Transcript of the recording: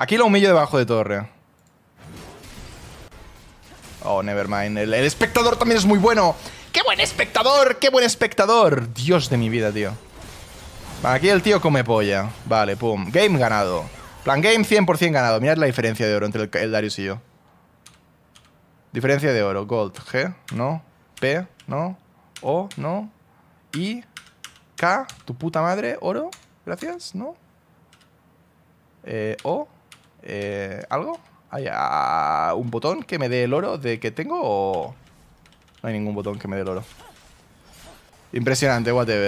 Aquí lo humillo debajo de torre. Oh, nevermind. El, el espectador también es muy bueno. ¡Qué buen espectador! ¡Qué buen espectador! Dios de mi vida, tío. Aquí el tío come polla. Vale, pum. Game ganado. Plan game 100% ganado. Mirad la diferencia de oro entre el, el, Darius y yo. Diferencia de oro. Gold. G. No. P. No. O. No. I. K. Tu puta madre. Oro. Gracias. No. Eh, o. Eh, ¿Algo? ¿Hay ah, un botón que me dé el oro de que tengo No hay ningún botón que me dé el oro. Impresionante, whatever.